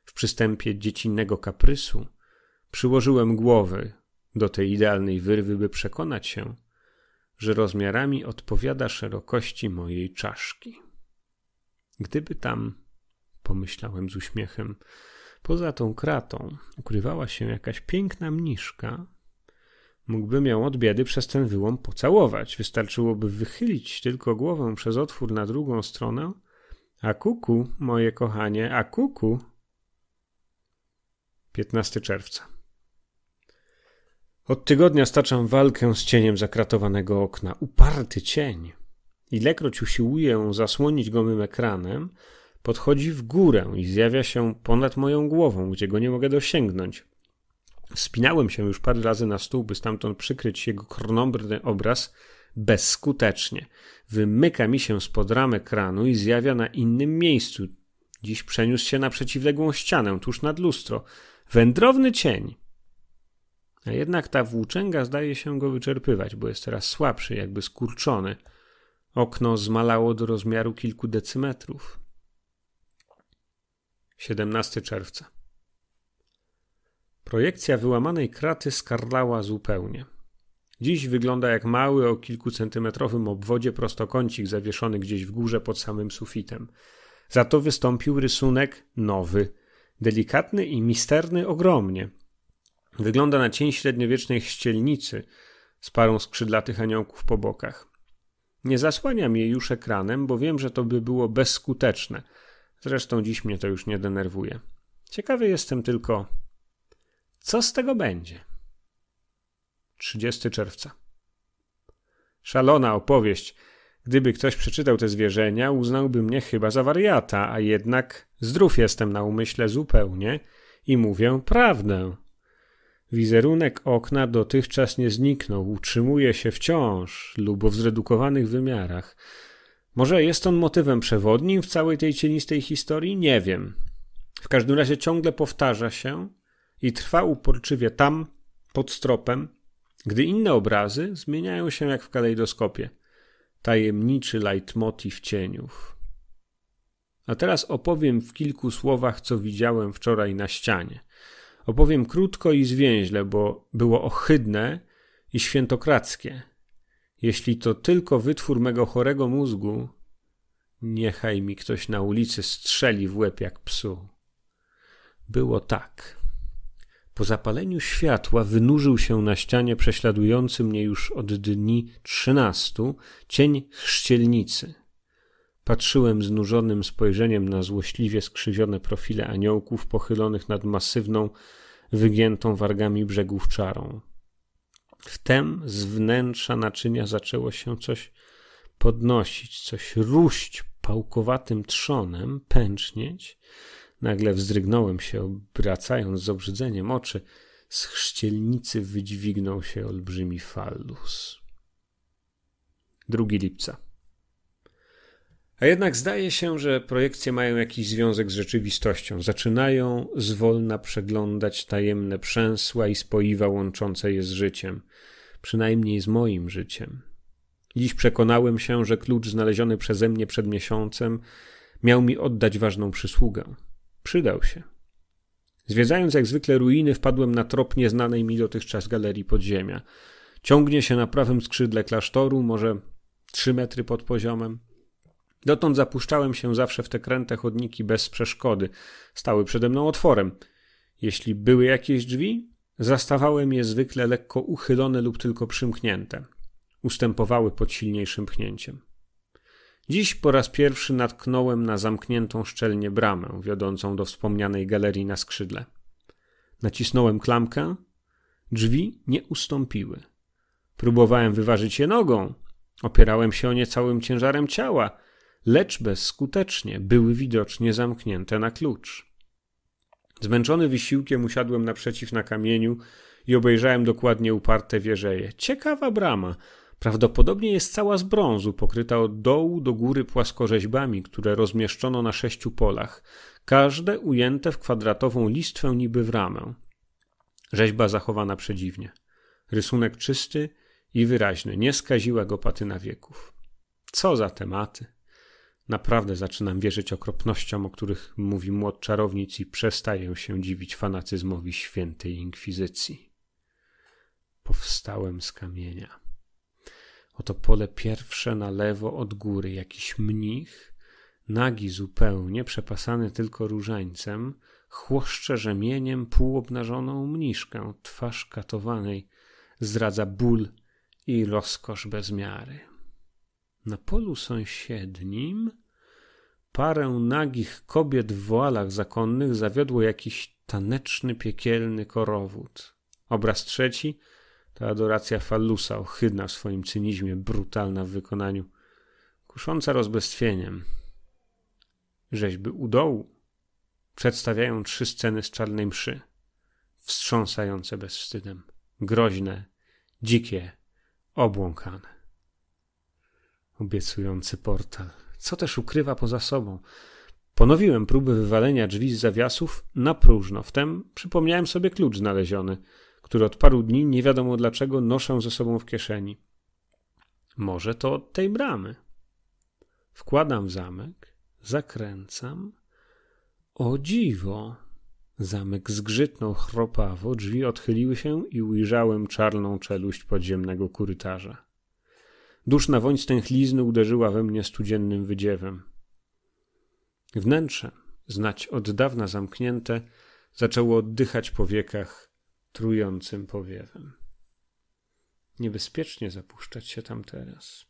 W przystępie dziecinnego kaprysu przyłożyłem głowy do tej idealnej wyrwy, by przekonać się, że rozmiarami odpowiada szerokości mojej czaszki. Gdyby tam, pomyślałem z uśmiechem, poza tą kratą ukrywała się jakaś piękna mniszka, mógłbym ją od biedy przez ten wyłom pocałować. Wystarczyłoby wychylić tylko głowę przez otwór na drugą stronę. A kuku, moje kochanie, a kuku. 15 czerwca. Od tygodnia staczam walkę z cieniem zakratowanego okna. Uparty cień. Ilekroć usiłuję zasłonić go mym ekranem, podchodzi w górę i zjawia się ponad moją głową, gdzie go nie mogę dosięgnąć. Wspinałem się już parę razy na stół, by stamtąd przykryć jego krnąbrny obraz bezskutecznie. Wymyka mi się spod ram ekranu i zjawia na innym miejscu. Dziś przeniósł się na przeciwległą ścianę, tuż nad lustro. Wędrowny cień. A jednak ta włóczęga zdaje się go wyczerpywać, bo jest teraz słabszy, jakby skurczony. Okno zmalało do rozmiaru kilku decymetrów. 17 czerwca. Projekcja wyłamanej kraty skarlała zupełnie. Dziś wygląda jak mały o kilkucentymetrowym obwodzie prostokącik zawieszony gdzieś w górze pod samym sufitem. Za to wystąpił rysunek nowy, delikatny i misterny ogromnie, Wygląda na cień średniowiecznej ścielnicy z parą skrzydlatych aniołków po bokach. Nie zasłaniam jej już ekranem, bo wiem, że to by było bezskuteczne. Zresztą dziś mnie to już nie denerwuje. Ciekawy jestem tylko, co z tego będzie? 30 czerwca. Szalona opowieść. Gdyby ktoś przeczytał te zwierzenia, uznałby mnie chyba za wariata, a jednak zdrów jestem na umyśle zupełnie i mówię prawdę. Wizerunek okna dotychczas nie zniknął, utrzymuje się wciąż lub w zredukowanych wymiarach. Może jest on motywem przewodnim w całej tej cienistej historii? Nie wiem. W każdym razie ciągle powtarza się i trwa uporczywie tam, pod stropem, gdy inne obrazy zmieniają się jak w kalejdoskopie. Tajemniczy leitmotiv cieniów. A teraz opowiem w kilku słowach, co widziałem wczoraj na ścianie. Opowiem krótko i zwięźle, bo było ohydne i świętokradzkie. Jeśli to tylko wytwór mego chorego mózgu, niechaj mi ktoś na ulicy strzeli w łeb jak psu. Było tak. Po zapaleniu światła wynurzył się na ścianie prześladujący mnie już od dni trzynastu cień chrzcielnicy. Patrzyłem znużonym spojrzeniem na złośliwie skrzywione profile aniołków pochylonych nad masywną, wygiętą wargami brzegów czarą. Wtem z wnętrza naczynia zaczęło się coś podnosić, coś ruść pałkowatym trzonem, pęcznieć. Nagle wzdrygnąłem się, obracając z obrzydzeniem oczy. Z chrzcielnicy wydźwignął się olbrzymi fallus. 2 lipca a jednak zdaje się, że projekcje mają jakiś związek z rzeczywistością. Zaczynają zwolna przeglądać tajemne przęsła i spoiwa łączące je z życiem, przynajmniej z moim życiem. Dziś przekonałem się, że klucz znaleziony przeze mnie przed miesiącem miał mi oddać ważną przysługę. Przydał się. Zwiedzając jak zwykle ruiny, wpadłem na trop nieznanej mi dotychczas galerii podziemia. Ciągnie się na prawym skrzydle klasztoru, może trzy metry pod poziomem. Dotąd zapuszczałem się zawsze w te kręte chodniki bez przeszkody. Stały przede mną otworem. Jeśli były jakieś drzwi, zastawałem je zwykle lekko uchylone lub tylko przymknięte. Ustępowały pod silniejszym pchnięciem. Dziś po raz pierwszy natknąłem na zamkniętą szczelnie bramę wiodącą do wspomnianej galerii na skrzydle. Nacisnąłem klamkę, drzwi nie ustąpiły. Próbowałem wyważyć je nogą, opierałem się o nie całym ciężarem ciała, lecz bezskutecznie były widocznie zamknięte na klucz. Zmęczony wysiłkiem usiadłem naprzeciw na kamieniu i obejrzałem dokładnie uparte wieżeje. Ciekawa brama. Prawdopodobnie jest cała z brązu, pokryta od dołu do góry płaskorzeźbami, które rozmieszczono na sześciu polach, każde ujęte w kwadratową listwę niby w ramę. Rzeźba zachowana przedziwnie. Rysunek czysty i wyraźny, nie skaziła go patyna wieków. Co za tematy! Naprawdę zaczynam wierzyć okropnościom, o których mówi młod czarownic i przestaję się dziwić fanatyzmowi świętej inkwizycji. Powstałem z kamienia. Oto pole pierwsze na lewo od góry jakiś mnich, nagi zupełnie, przepasany tylko różańcem, chłoszcze rzemieniem półobnażoną mniszkę, twarz katowanej, zdradza ból i rozkosz bez miary. Na polu sąsiednim parę nagich kobiet w woalach zakonnych zawiodło jakiś taneczny, piekielny korowód. Obraz trzeci to adoracja Fallusa, ohydna w swoim cynizmie, brutalna w wykonaniu, kusząca rozbestwieniem. Rzeźby u dołu przedstawiają trzy sceny z czarnej mszy, wstrząsające bezwstydem, groźne, dzikie, obłąkane obiecujący portal, co też ukrywa poza sobą. Ponowiłem próby wywalenia drzwi z zawiasów na próżno. Wtem przypomniałem sobie klucz znaleziony, który od paru dni nie wiadomo dlaczego noszę ze sobą w kieszeni. Może to od tej bramy. Wkładam w zamek, zakręcam. O dziwo! Zamek zgrzytnął chropawo, drzwi odchyliły się i ujrzałem czarną czeluść podziemnego korytarza. Duszna woń stęchlizny uderzyła we mnie studziennym wydziewem. Wnętrze, znać od dawna zamknięte, zaczęło oddychać po wiekach trującym powiewem. Niebezpiecznie zapuszczać się tam teraz.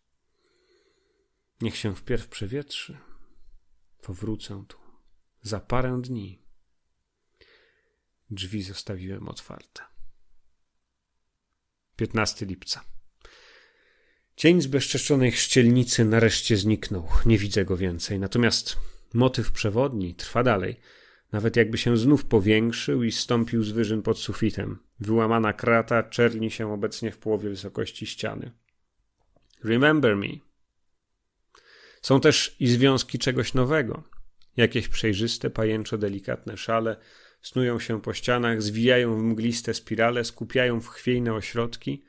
Niech się wpierw przewietrzy. Powrócę tu. Za parę dni. Drzwi zostawiłem otwarte. 15 lipca. Cień z szczelnicy nareszcie zniknął. Nie widzę go więcej. Natomiast motyw przewodni trwa dalej. Nawet jakby się znów powiększył i stąpił z wyżyn pod sufitem. Wyłamana krata czerni się obecnie w połowie wysokości ściany. Remember me. Są też i związki czegoś nowego. Jakieś przejrzyste, pajęczo-delikatne szale snują się po ścianach, zwijają w mgliste spirale, skupiają w chwiejne ośrodki.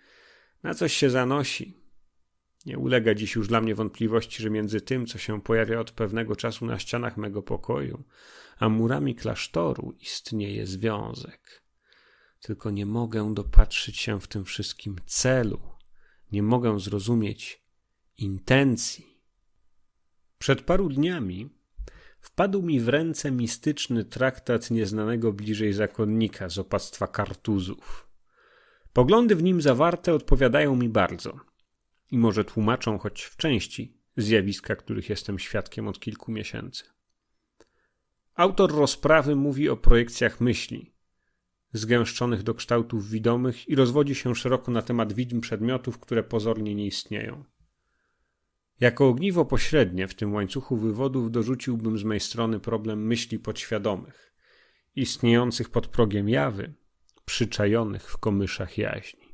Na coś się zanosi, nie ulega dziś już dla mnie wątpliwości, że między tym, co się pojawia od pewnego czasu na ścianach mego pokoju, a murami klasztoru istnieje związek. Tylko nie mogę dopatrzyć się w tym wszystkim celu, nie mogę zrozumieć intencji. Przed paru dniami wpadł mi w ręce mistyczny traktat nieznanego bliżej zakonnika z opactwa Kartuzów. Poglądy w nim zawarte odpowiadają mi bardzo – i może tłumaczą choć w części zjawiska, których jestem świadkiem od kilku miesięcy. Autor rozprawy mówi o projekcjach myśli, zgęszczonych do kształtów widomych i rozwodzi się szeroko na temat widm przedmiotów, które pozornie nie istnieją. Jako ogniwo pośrednie w tym łańcuchu wywodów dorzuciłbym z mojej strony problem myśli podświadomych, istniejących pod progiem jawy, przyczajonych w komyszach jaźni.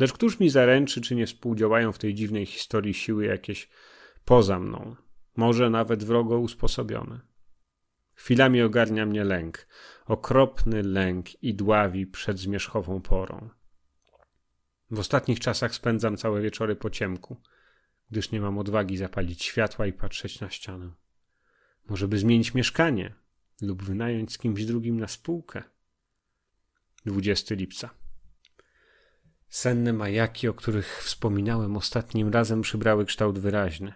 Lecz któż mi zaręczy, czy nie współdziałają w tej dziwnej historii siły jakieś poza mną, może nawet wrogo usposobione? Chwilami ogarnia mnie lęk, okropny lęk i dławi przed zmierzchową porą. W ostatnich czasach spędzam całe wieczory po ciemku, gdyż nie mam odwagi zapalić światła i patrzeć na ścianę. Może by zmienić mieszkanie lub wynająć z kimś drugim na spółkę. 20 lipca. Senne majaki, o których wspominałem ostatnim razem, przybrały kształt wyraźny.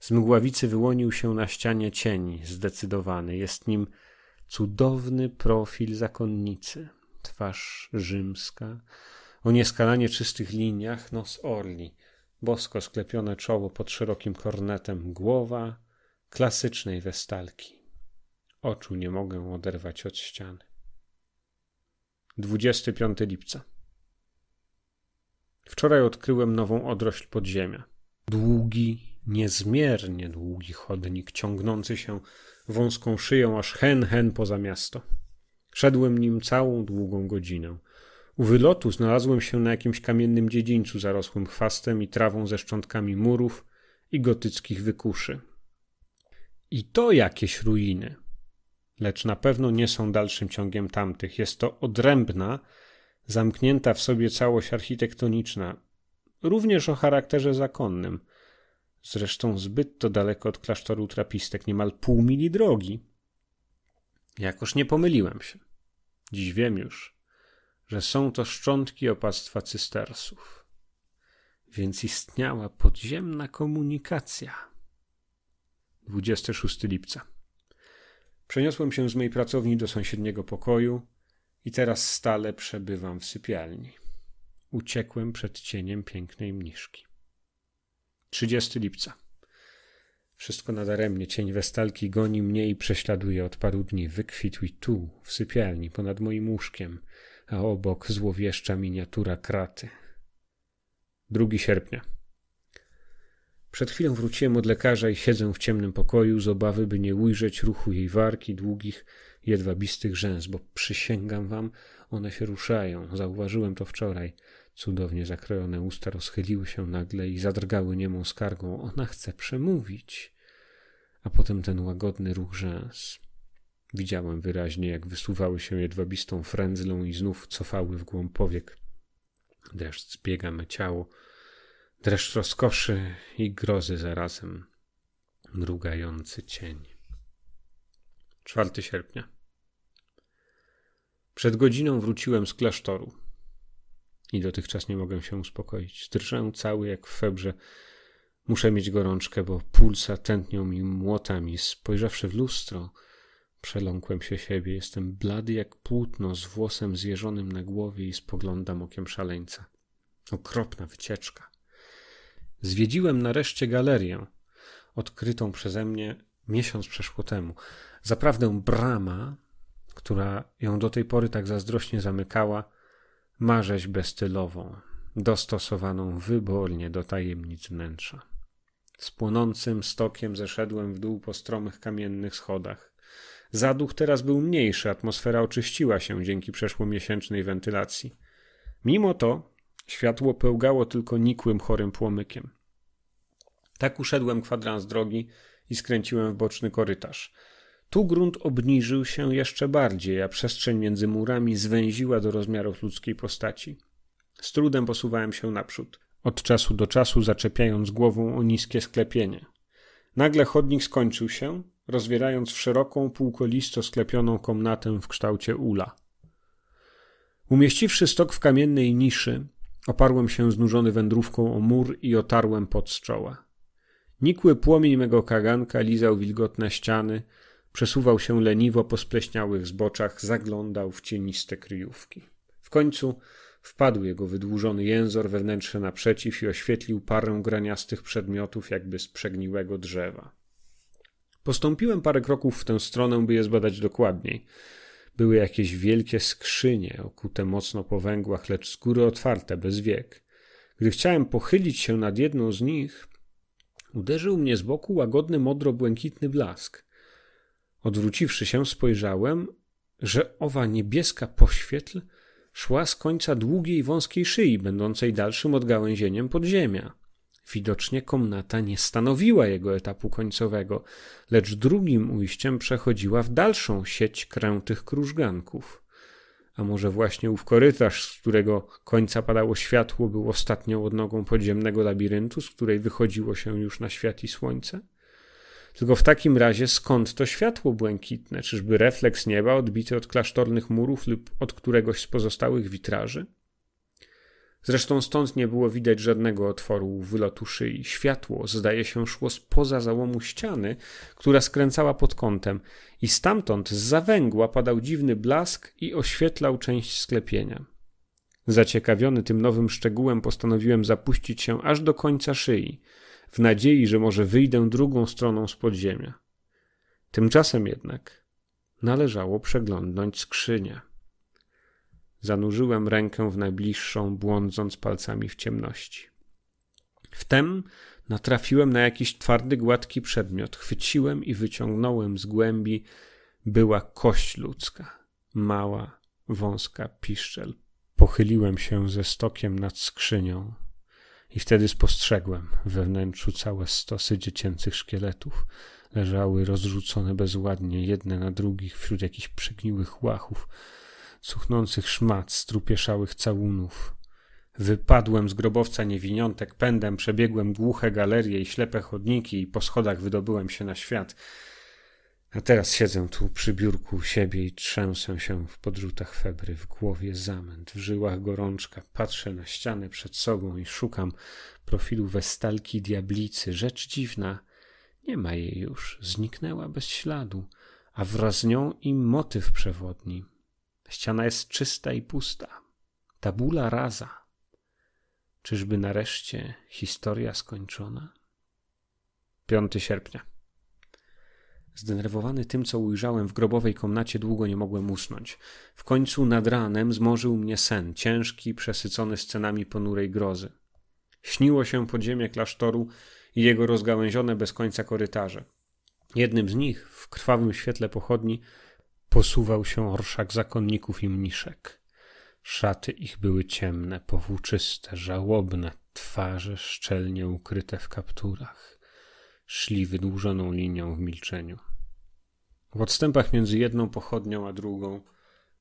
Z mgławicy wyłonił się na ścianie cień, zdecydowany. Jest nim cudowny profil zakonnicy, twarz rzymska, o nieskalanie czystych liniach, nos orli, bosko sklepione czoło pod szerokim kornetem, głowa klasycznej westalki. Oczu nie mogę oderwać od ściany. 25 lipca. Wczoraj odkryłem nową odrośl podziemia. Długi, niezmiernie długi chodnik, ciągnący się wąską szyją aż hen hen poza miasto. Szedłem nim całą długą godzinę. U wylotu znalazłem się na jakimś kamiennym dziedzińcu zarosłym chwastem i trawą ze szczątkami murów i gotyckich wykuszy. I to jakieś ruiny. Lecz na pewno nie są dalszym ciągiem tamtych. Jest to odrębna, zamknięta w sobie całość architektoniczna, również o charakterze zakonnym. Zresztą zbyt to daleko od klasztoru trapistek, niemal pół mili drogi. Jakoż nie pomyliłem się. Dziś wiem już, że są to szczątki opactwa cystersów. Więc istniała podziemna komunikacja. 26 lipca. Przeniosłem się z mojej pracowni do sąsiedniego pokoju, i teraz stale przebywam w sypialni. Uciekłem przed cieniem pięknej mniszki. 30 lipca. Wszystko nadaremnie. Cień westalki goni mnie i prześladuje od paru dni. Wykwitł i tu, w sypialni, ponad moim łóżkiem, a obok złowieszcza miniatura kraty. 2 sierpnia. Przed chwilą wróciłem od lekarza i siedzę w ciemnym pokoju z obawy, by nie ujrzeć ruchu jej warki długich, jedwabistych rzęs, bo przysięgam wam, one się ruszają. Zauważyłem to wczoraj. Cudownie zakrojone usta rozchyliły się nagle i zadrgały niemą skargą. Ona chce przemówić. A potem ten łagodny ruch rzęs. Widziałem wyraźnie, jak wysuwały się jedwabistą frędzlą i znów cofały w głąb powiek. Dreszcz zbiega me ciało, dreszcz rozkoszy i grozy zarazem, mrugający cień. 4 sierpnia. Przed godziną wróciłem z klasztoru i dotychczas nie mogę się uspokoić. Drżę cały jak w febrze. Muszę mieć gorączkę, bo pulsa tętnią mi młotami. Spojrzawszy w lustro, przeląkłem się siebie. Jestem blady jak płótno, z włosem zjeżonym na głowie i spoglądam okiem szaleńca. Okropna wycieczka. Zwiedziłem nareszcie galerię, odkrytą przeze mnie miesiąc przeszło temu. Zaprawdę brama, która ją do tej pory tak zazdrośnie zamykała, ma rzeźbę stylową, dostosowaną wybornie do tajemnic wnętrza. Z płonącym stokiem zeszedłem w dół po stromych kamiennych schodach. Zaduch teraz był mniejszy, atmosfera oczyściła się dzięki przeszłomiesięcznej wentylacji. Mimo to światło pełgało tylko nikłym, chorym płomykiem. Tak uszedłem kwadrans drogi i skręciłem w boczny korytarz. Tu grunt obniżył się jeszcze bardziej, a przestrzeń między murami zwęziła do rozmiarów ludzkiej postaci. Z trudem posuwałem się naprzód, od czasu do czasu zaczepiając głową o niskie sklepienie. Nagle chodnik skończył się, rozwierając w szeroką, półkolisto sklepioną komnatę w kształcie ula. Umieściwszy stok w kamiennej niszy, oparłem się znużony wędrówką o mur i otarłem pot z czoła. Nikły płomień mego kaganka lizał wilgotne ściany, Przesuwał się leniwo po spleśniałych zboczach, zaglądał w cieniste kryjówki. W końcu wpadł jego wydłużony jęzor we wnętrze naprzeciw i oświetlił parę graniastych przedmiotów, jakby z przegniłego drzewa. Postąpiłem parę kroków w tę stronę, by je zbadać dokładniej. Były jakieś wielkie skrzynie, okute mocno po węgłach, lecz z góry otwarte, bez wiek. Gdy chciałem pochylić się nad jedną z nich, uderzył mnie z boku łagodny modro-błękitny blask. Odwróciwszy się, spojrzałem, że owa niebieska poświetl szła z końca długiej, wąskiej szyi, będącej dalszym odgałęzieniem podziemia. Widocznie komnata nie stanowiła jego etapu końcowego, lecz drugim ujściem przechodziła w dalszą sieć krętych krużganków. A może właśnie ów korytarz, z którego końca padało światło, był ostatnią odnogą podziemnego labiryntu, z której wychodziło się już na świat i słońce? Tylko w takim razie skąd to światło błękitne? Czyżby refleks nieba odbity od klasztornych murów lub od któregoś z pozostałych witraży? Zresztą stąd nie było widać żadnego otworu wylotu szyi. Światło, zdaje się, szło spoza załomu ściany, która skręcała pod kątem, i stamtąd z zawęgła padał dziwny blask i oświetlał część sklepienia. Zaciekawiony tym nowym szczegółem, postanowiłem zapuścić się aż do końca szyi w nadziei, że może wyjdę drugą stroną z podziemia. Tymczasem jednak należało przeglądnąć skrzynię. Zanurzyłem rękę w najbliższą, błądząc palcami w ciemności. Wtem natrafiłem na jakiś twardy, gładki przedmiot. Chwyciłem i wyciągnąłem z głębi. Była kość ludzka, mała, wąska piszczel. Pochyliłem się ze stokiem nad skrzynią. I wtedy spostrzegłem we wnętrzu całe stosy dziecięcych szkieletów. Leżały rozrzucone bezładnie, jedne na drugich, wśród jakichś przygniłych łachów, cuchnących szmat, strupieszałych całunów. Wypadłem z grobowca niewiniątek, pędem przebiegłem głuche galerie i ślepe chodniki i po schodach wydobyłem się na świat – a teraz siedzę tu przy biurku siebie i trzęsę się w podrzutach febry, w głowie zamęt, w żyłach gorączka. Patrzę na ścianę przed sobą i szukam profilu westalki diablicy. Rzecz dziwna, nie ma jej już, zniknęła bez śladu, a wraz z nią i motyw przewodni. Ściana jest czysta i pusta. Tabula rasa. Czyżby nareszcie historia skończona? 5 sierpnia. Zdenerwowany tym, co ujrzałem w grobowej komnacie, długo nie mogłem usnąć. W końcu nad ranem zmorzył mnie sen, ciężki, przesycony scenami ponurej grozy. Śniło się podziemie klasztoru i jego rozgałęzione bez końca korytarze. Jednym z nich, w krwawym świetle pochodni, posuwał się orszak zakonników i mniszek. Szaty ich były ciemne, powłóczyste, żałobne, twarze szczelnie ukryte w kapturach. Szli wydłużoną linią w milczeniu. W odstępach między jedną pochodnią a drugą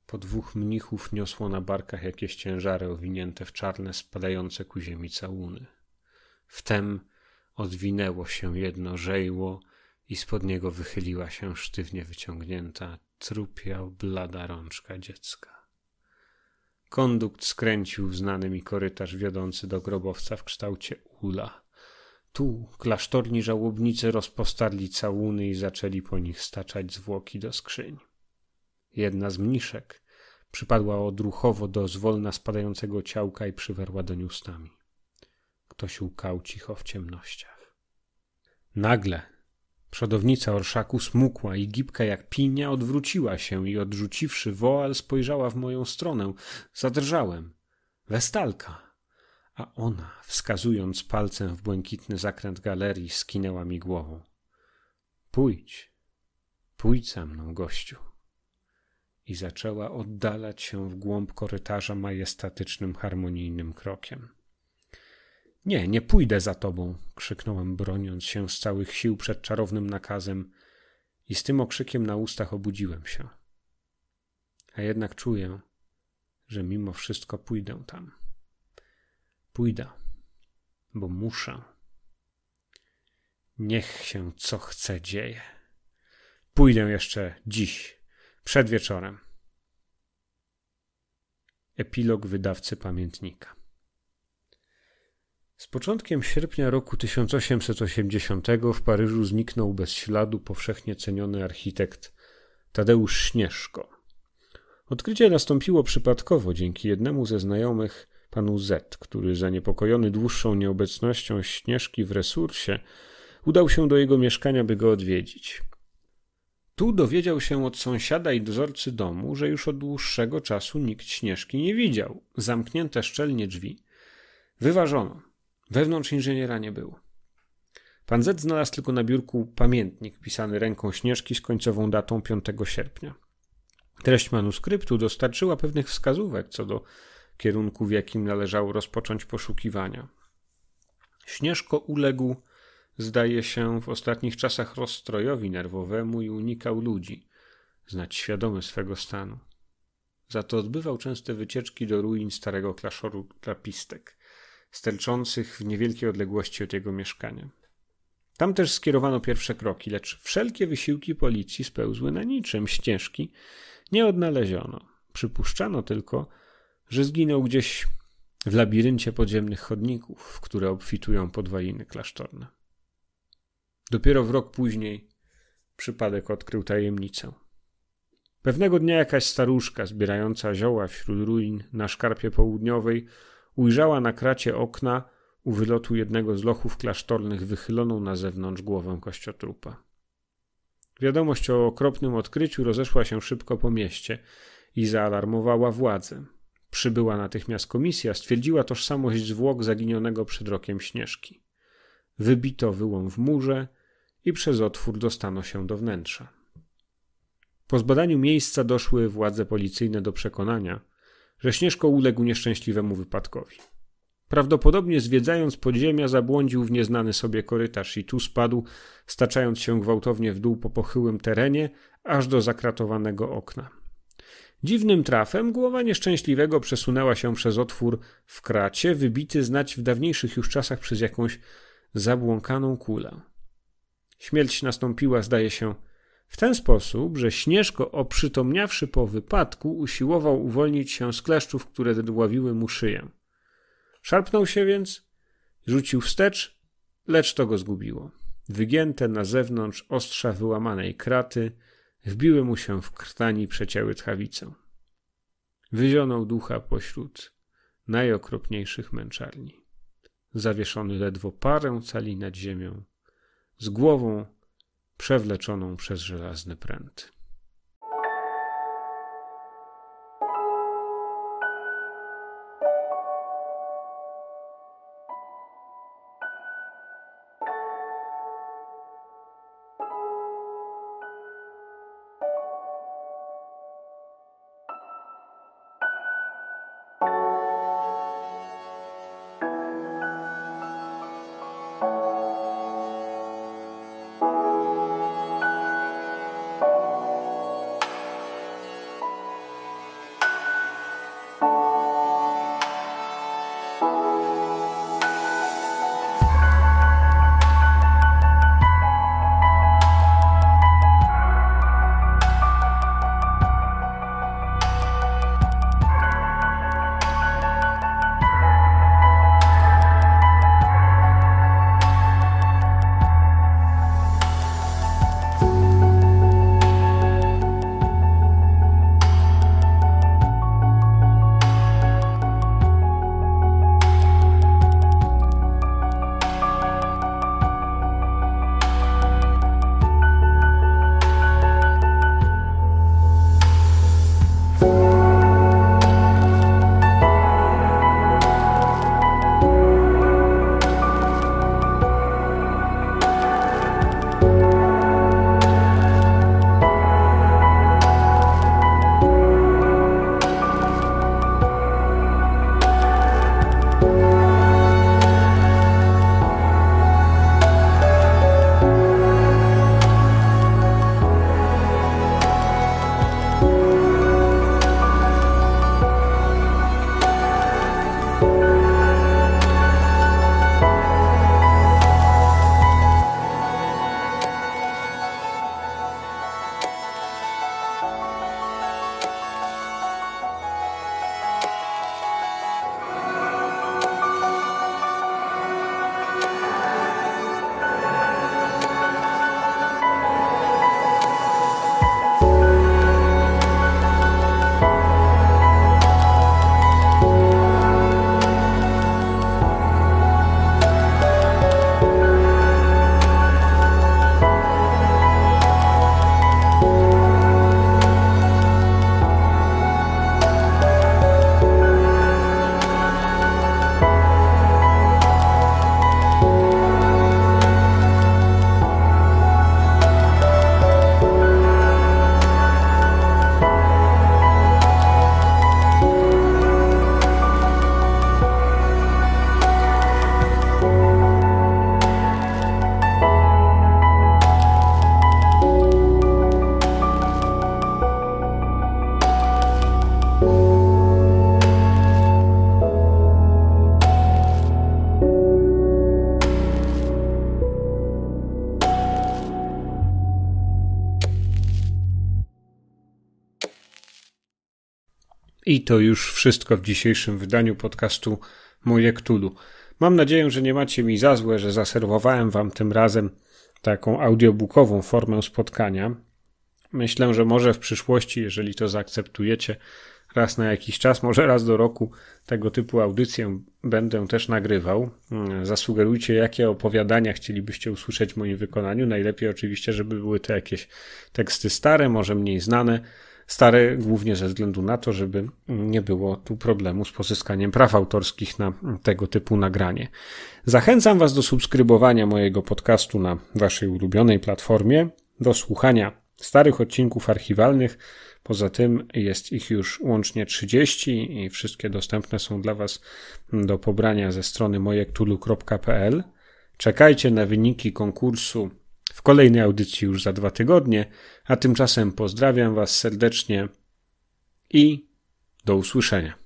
po dwóch mnichów niosło na barkach jakieś ciężary owinięte w czarne, spadające ku ziemi całuny. Wtem odwinęło się jedno żejło i spod niego wychyliła się sztywnie wyciągnięta, trupia, blada rączka dziecka. Kondukt skręcił w znany mi korytarz wiodący do grobowca w kształcie ula. Tu klasztorni żałobnicy rozpostarli całuny i zaczęli po nich staczać zwłoki do skrzyń. Jedna z mniszek przypadła odruchowo do zwolna spadającego ciałka i przywarła doń ustami. Ktoś łkał cicho w ciemnościach. Nagle przodownica orszaku smukła i gibka jak pinia odwróciła się i odrzuciwszy woal spojrzała w moją stronę. Zadrżałem. Westalka! a ona, wskazując palcem w błękitny zakręt galerii, skinęła mi głową. Pójdź, pójdź za mną, gościu. I zaczęła oddalać się w głąb korytarza majestatycznym, harmonijnym krokiem. Nie, nie pójdę za tobą, krzyknąłem, broniąc się z całych sił przed czarownym nakazem, i z tym okrzykiem na ustach obudziłem się. A jednak czuję, że mimo wszystko pójdę tam. Pójdę, bo muszę. Niech się co chce dzieje. Pójdę jeszcze dziś, przed wieczorem. Epilog wydawcy pamiętnika. Z początkiem sierpnia roku 1880 w Paryżu zniknął bez śladu powszechnie ceniony architekt Tadeusz Śnieżko. Odkrycie nastąpiło przypadkowo dzięki jednemu ze znajomych, panu Z, który zaniepokojony dłuższą nieobecnością Śnieżki w resursie, udał się do jego mieszkania, by go odwiedzić. Tu dowiedział się od sąsiada i dozorcy domu, że już od dłuższego czasu nikt Śnieżki nie widział. Zamknięte szczelnie drzwi. Wyważono. Wewnątrz inżyniera nie było. Pan Z znalazł tylko na biurku pamiętnik pisany ręką Śnieżki z końcową datą 5 sierpnia. Treść manuskryptu dostarczyła pewnych wskazówek co do kierunku, w jakim należało rozpocząć poszukiwania. Śnieżko uległ, zdaje się, w ostatnich czasach rozstrojowi nerwowemu i unikał ludzi, znać świadomy swego stanu. Za to odbywał częste wycieczki do ruin starego klaszoru trapistek, sterczących w niewielkiej odległości od jego mieszkania. Tam też skierowano pierwsze kroki, lecz wszelkie wysiłki policji spełzły na niczym. Ścieżki nie odnaleziono. Przypuszczano tylko, że zginął gdzieś w labiryncie podziemnych chodników, w które obfitują podwaliny klasztorne. Dopiero w rok później przypadek odkrył tajemnicę. Pewnego dnia jakaś staruszka zbierająca zioła wśród ruin na szkarpie południowej ujrzała na kracie okna u wylotu jednego z lochów klasztornych wychyloną na zewnątrz głowę kościotrupa. Wiadomość o okropnym odkryciu rozeszła się szybko po mieście i zaalarmowała władzę. Przybyła natychmiast komisja, stwierdziła tożsamość zwłok zaginionego przed rokiem Śnieżki. Wybito wyłom w murze i przez otwór dostano się do wnętrza. Po zbadaniu miejsca doszły władze policyjne do przekonania, że Śnieżko uległ nieszczęśliwemu wypadkowi. Prawdopodobnie zwiedzając podziemia zabłądził w nieznany sobie korytarz i tu spadł, staczając się gwałtownie w dół po pochyłym terenie, aż do zakratowanego okna. Dziwnym trafem głowa nieszczęśliwego przesunęła się przez otwór w kracie, wybity znać w dawniejszych już czasach przez jakąś zabłąkaną kulę. Śmierć nastąpiła, zdaje się, w ten sposób, że Śnieżko, oprzytomniawszy po wypadku, usiłował uwolnić się z kleszczów, które dławiły mu szyję. Szarpnął się więc, rzucił wstecz, lecz to go zgubiło. Wygięte na zewnątrz ostrza wyłamanej kraty – wbiły mu się w krtani i przecięły tchawicę. Wyzionął ducha pośród najokropniejszych męczarni. Zawieszony ledwo parę cali nad ziemią, z głową przewleczoną przez żelazny pręt. I to już wszystko w dzisiejszym wydaniu podcastu Moje Ktulu. Mam nadzieję, że nie macie mi za złe, że zaserwowałem wam tym razem taką audiobookową formę spotkania. Myślę, że może w przyszłości, jeżeli to zaakceptujecie, raz na jakiś czas, może raz do roku tego typu audycję będę też nagrywał. Hmm, zasugerujcie, jakie opowiadania chcielibyście usłyszeć w moim wykonaniu. Najlepiej oczywiście, żeby były to jakieś teksty stare, może mniej znane, Stare głównie ze względu na to, żeby nie było tu problemu z pozyskaniem praw autorskich na tego typu nagranie. Zachęcam Was do subskrybowania mojego podcastu na Waszej ulubionej platformie, do słuchania starych odcinków archiwalnych. Poza tym jest ich już łącznie 30 i wszystkie dostępne są dla Was do pobrania ze strony mojektulu.pl. Czekajcie na wyniki konkursu w kolejnej audycji już za dwa tygodnie, a tymczasem pozdrawiam Was serdecznie i do usłyszenia.